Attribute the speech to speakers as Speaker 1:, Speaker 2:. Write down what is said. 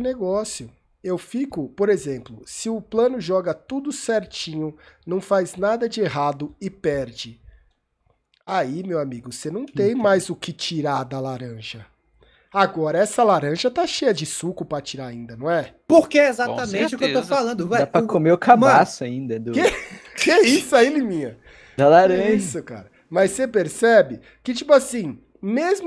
Speaker 1: negócio. Eu fico, por exemplo, se o plano joga tudo certinho, não faz nada de errado e perde. Aí, meu amigo, você não tem então. mais o que tirar da laranja. Agora, essa laranja tá cheia de suco pra tirar ainda, não é?
Speaker 2: Porque é exatamente o que eu tô falando. Vai, Dá pra comer o cabaço Mano, ainda. Do... Que, que é isso aí, Liminha? Da laranja. Que é isso, cara. Mas você percebe que, tipo
Speaker 3: assim, mesmo